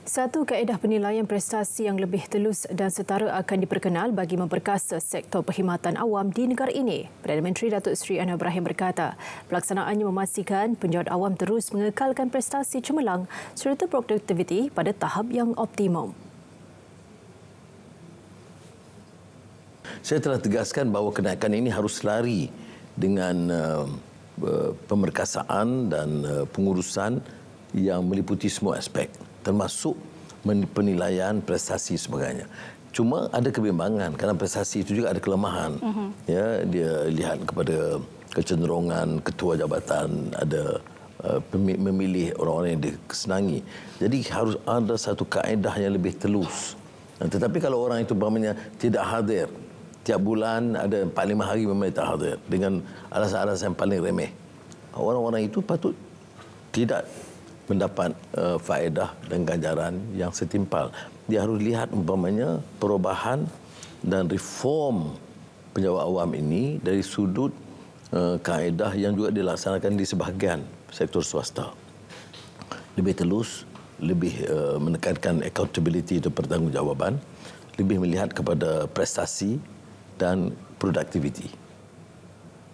Satu kaedah penilaian prestasi yang lebih telus dan setara akan diperkenal bagi memperkasa sektor perkhidmatan awam di negara ini. Perdana Menteri Datuk Seri Anwar Ibrahim berkata, pelaksanaannya memastikan penjawat awam terus mengekalkan prestasi cemerlang serta produktiviti pada tahap yang optimum. Saya telah tegaskan bahawa kenaikan ini harus lari dengan uh, pemerkasaan dan uh, pengurusan yang meliputi semua aspek termasuk penilaian prestasi sebagainya. Cuma ada kebimbangan kerana prestasi itu juga ada kelemahan. Uh mhm. -huh. Ya, dia lihat kepada kecenderungan ketua jabatan ada uh, memilih orang-orang yang disenangi. Jadi harus ada satu kaedah yang lebih telus. Tetapi kalau orang itu bermakna tidak hadir tiap bulan ada 4 5 hari memang tak hadir dengan alasan-alasan yang paling remeh. Orang-orang itu patut tidak mendapat uh, eh, faedah dan ganjaran yang setimpal. Dia harus lihat umpamanya perubahan dan reform penjawat awam ini dari sudut uh, kaedah yang juga dilaksanakan di sebahagian sektor swasta. Lebih telus, lebih uh, menekankan accountability itu pertanggungjawaban, lebih melihat kepada prestasi dan produktiviti.